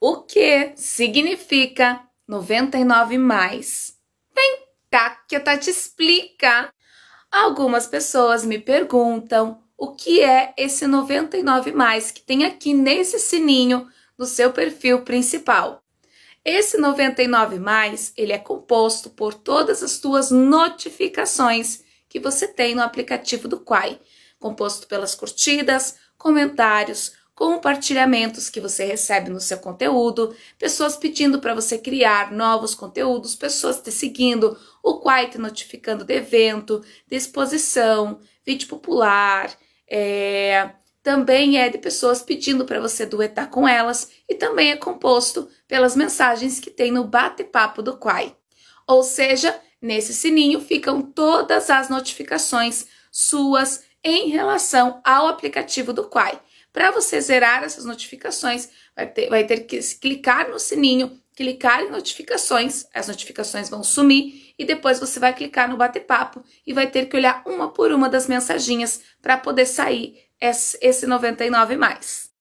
o que significa 99 mais. Vem cá que eu tá te explica. Algumas pessoas me perguntam o que é esse 99 mais que tem aqui nesse sininho no seu perfil principal. Esse 99 mais, ele é composto por todas as tuas notificações que você tem no aplicativo do Quai, composto pelas curtidas, comentários, compartilhamentos que você recebe no seu conteúdo, pessoas pedindo para você criar novos conteúdos, pessoas te seguindo, o Quai te notificando de evento, de exposição, vídeo popular, é, também é de pessoas pedindo para você duetar com elas e também é composto pelas mensagens que tem no bate-papo do Quai. Ou seja, nesse sininho ficam todas as notificações suas em relação ao aplicativo do Quai. Para você zerar essas notificações, vai ter, vai ter que clicar no sininho, clicar em notificações, as notificações vão sumir e depois você vai clicar no bate-papo e vai ter que olhar uma por uma das mensagens para poder sair esse, esse 99 mais.